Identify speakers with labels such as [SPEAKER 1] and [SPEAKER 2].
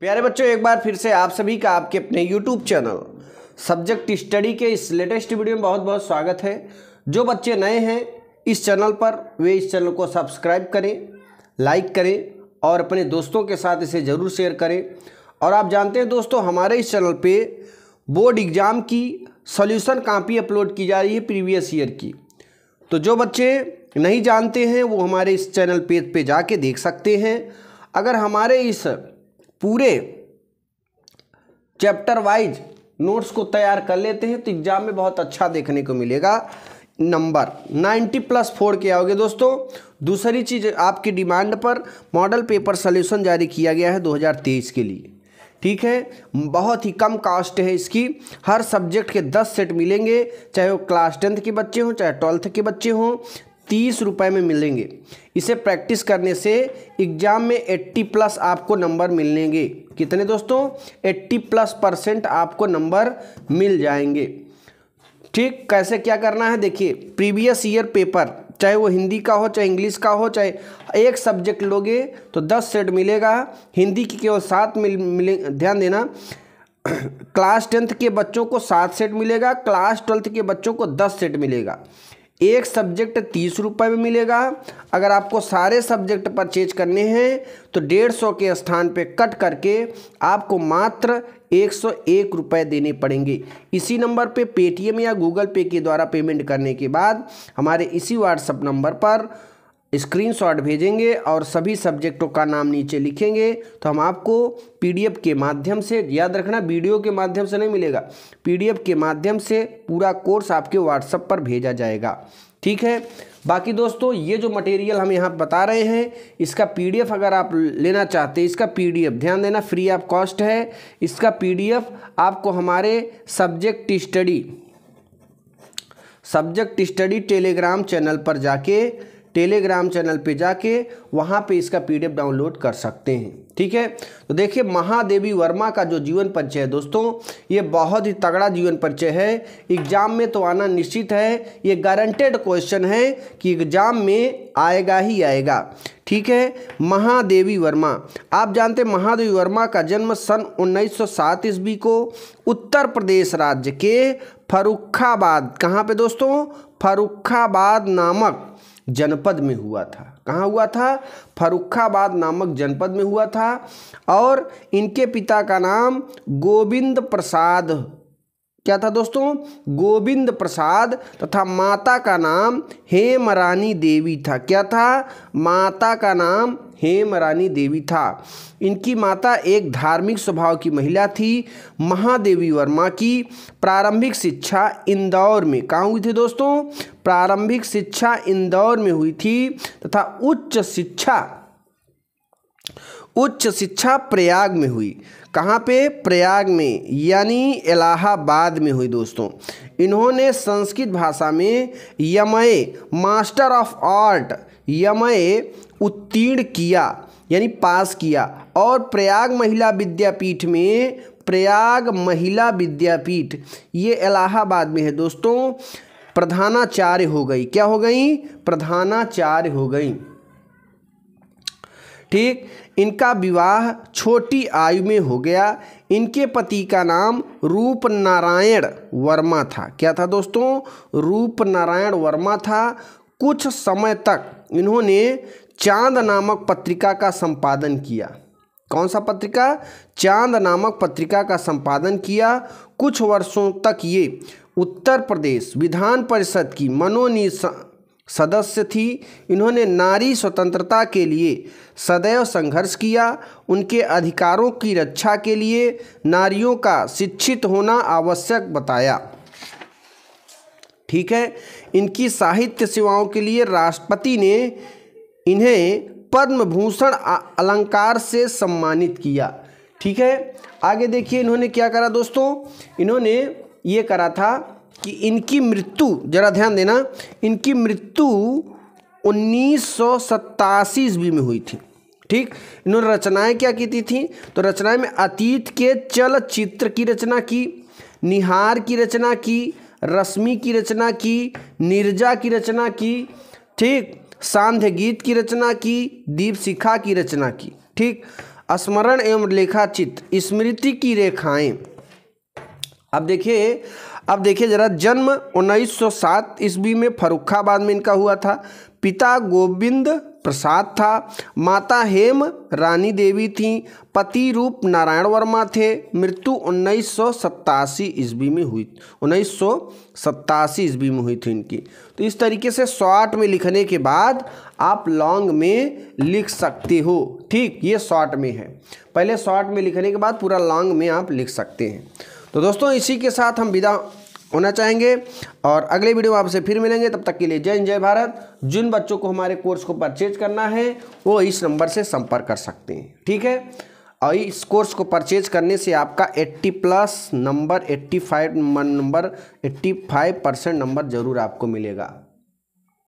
[SPEAKER 1] प्यारे बच्चों एक बार फिर से आप सभी का आपके अपने यूट्यूब चैनल सब्जेक्ट स्टडी के इस लेटेस्ट वीडियो में बहुत बहुत स्वागत है जो बच्चे नए हैं इस चैनल पर वे इस चैनल को सब्सक्राइब करें लाइक करें और अपने दोस्तों के साथ इसे ज़रूर शेयर करें और आप जानते हैं दोस्तों हमारे इस चैनल पे बोर्ड एग्ज़ाम की सॉल्यूशन कापी अपलोड की जा रही है प्रीवियस ईयर की तो जो बच्चे नहीं जानते हैं वो हमारे इस चैनल पेज पर पे जाके देख सकते हैं अगर हमारे इस पूरे चैप्टर वाइज नोट्स को तैयार कर लेते हैं तो एग्जाम में बहुत अच्छा देखने को मिलेगा नंबर 90 प्लस फोर के आओगे दोस्तों दूसरी चीज़ आपकी डिमांड पर मॉडल पेपर सोल्यूशन जारी किया गया है 2023 के लिए ठीक है बहुत ही कम कास्ट है इसकी हर सब्जेक्ट के दस सेट मिलेंगे चाहे वो क्लास टेंथ के बच्चे हों चाहे ट्वेल्थ के बच्चे हों तीस रुपये में मिलेंगे इसे प्रैक्टिस करने से एग्ज़ाम में 80 प्लस आपको नंबर मिलेंगे कितने दोस्तों 80 प्लस परसेंट आपको नंबर मिल जाएंगे ठीक कैसे क्या करना है देखिए प्रीवियस ईयर पेपर चाहे वो हिंदी का हो चाहे इंग्लिश का हो चाहे एक सब्जेक्ट लोगे तो दस सेट मिलेगा हिंदी की केवल सात मिल मिले ध्यान देना क्लास टेंथ के बच्चों को सात सेट मिलेगा क्लास ट्वेल्थ के बच्चों को दस सेट मिलेगा एक सब्जेक्ट तीस रुपये में मिलेगा अगर आपको सारे सब्जेक्ट परचेज करने हैं तो डेढ़ सौ के स्थान पे कट करके आपको मात्र एक सौ एक रुपये देने पड़ेंगे इसी नंबर पे पेटीएम या गूगल पे के द्वारा पेमेंट करने के बाद हमारे इसी व्हाट्सअप नंबर पर स्क्रीनशॉट भेजेंगे और सभी सब्जेक्टों का नाम नीचे लिखेंगे तो हम आपको पीडीएफ के माध्यम से याद रखना वीडियो के माध्यम से नहीं मिलेगा पीडीएफ के माध्यम से पूरा कोर्स आपके व्हाट्सएप पर भेजा जाएगा ठीक है बाकी दोस्तों ये जो मटेरियल हम यहाँ बता रहे हैं इसका पीडीएफ अगर आप लेना चाहते हैं इसका पीडीएफ ध्यान देना फ्री ऑफ कॉस्ट है इसका पीडीएफ आपको हमारे subject study subject study Telegram channel पर जाके टेलीग्राम चैनल पे जाके वहाँ पे इसका पीडीएफ डाउनलोड कर सकते हैं ठीक है तो देखिए महादेवी वर्मा का जो जीवन परिचय है दोस्तों ये बहुत ही तगड़ा जीवन परिचय है एग्जाम में तो आना निश्चित है ये गारंटेड क्वेश्चन है कि एग्जाम में आएगा ही आएगा ठीक है महादेवी वर्मा आप जानते हैं महादेवी वर्मा का जन्म सन 1907 ईस्वी को उत्तर प्रदेश राज्य के फरुखाबाद कहाँ पे दोस्तों फरुखाबाद नामक जनपद में हुआ था कहाँ हुआ था फरुखाबाद नामक जनपद में हुआ था और इनके पिता का नाम गोविंद प्रसाद क्या था दोस्तों गोविंद प्रसाद तथा माता का नाम हेम रानी देवी था क्या था माता का नाम हेम रानी देवी था इनकी माता एक धार्मिक स्वभाव की महिला थी महादेवी वर्मा की प्रारंभिक शिक्षा इंदौर में कहाँ हुई थी दोस्तों प्रारंभिक शिक्षा इंदौर में हुई थी तथा उच्च शिक्षा उच्च शिक्षा प्रयाग में हुई कहाँ पे प्रयाग में यानी इलाहाबाद में हुई दोस्तों इन्होंने संस्कृत भाषा में MA master of art MA उत्तीर्ण किया यानी पास किया और प्रयाग महिला विद्यापीठ में प्रयाग महिला विद्यापीठ ये इलाहाबाद में है दोस्तों प्रधानाचार्य हो गई क्या हो गई प्रधानाचार्य हो गई ठीक इनका विवाह छोटी आयु में हो गया इनके पति का नाम रूप नारायण वर्मा था क्या था दोस्तों रूप नारायण वर्मा था कुछ समय तक इन्होंने चांद नामक पत्रिका का संपादन किया कौन सा पत्रिका चांद नामक पत्रिका का संपादन किया कुछ वर्षों तक ये उत्तर प्रदेश विधान परिषद की मनोनी सदस्य थी इन्होंने नारी स्वतंत्रता के लिए सदैव संघर्ष किया उनके अधिकारों की रक्षा के लिए नारियों का शिक्षित होना आवश्यक बताया ठीक है इनकी साहित्य सेवाओं के लिए राष्ट्रपति ने इन्हें पद्म भूषण अलंकार से सम्मानित किया ठीक है आगे देखिए इन्होंने क्या करा दोस्तों इन्होंने ये करा था कि इनकी मृत्यु ज़रा ध्यान देना इनकी मृत्यु उन्नीस सौ सत्तासी ईस्वी में हुई थी ठीक इन्होंने रचनाएं क्या की थी, थी तो रचनाएं में अतीत के चलचित्र की रचना की निहार की रचना की रश्मि की रचना की निर्जा की रचना की ठीक सांध्य गीत की रचना की दीप शिखा की रचना की ठीक स्मरण एवं लेखा चित्र स्मृति की रेखाएं अब देखिए अब देखिए ज़रा जन्म 1907 ईस्वी में फरुखाबाद में इनका हुआ था पिता गोविंद प्रसाद था माता हेम रानी देवी थी पति रूप नारायण वर्मा थे मृत्यु उन्नीस सौ ईस्वी में हुई उन्नीस सौ सत्तासी ईस्वी में हुई थी इनकी तो इस तरीके से शॉर्ट में लिखने के बाद आप लॉन्ग में लिख सकते हो ठीक ये शॉर्ट में है पहले शॉर्ट में लिखने के बाद पूरा लॉन्ग में आप लिख सकते हैं तो दोस्तों इसी के साथ हम विदा होना चाहेंगे और अगले वीडियो में आपसे फिर मिलेंगे तब तक के लिए जय हिंद जय भारत जिन बच्चों को हमारे कोर्स को परचेज करना है वो इस नंबर से संपर्क कर सकते हैं ठीक है और इस कोर्स को परचेज करने से आपका 80 plus number 85 number 85 percent number ज़रूर आपको मिलेगा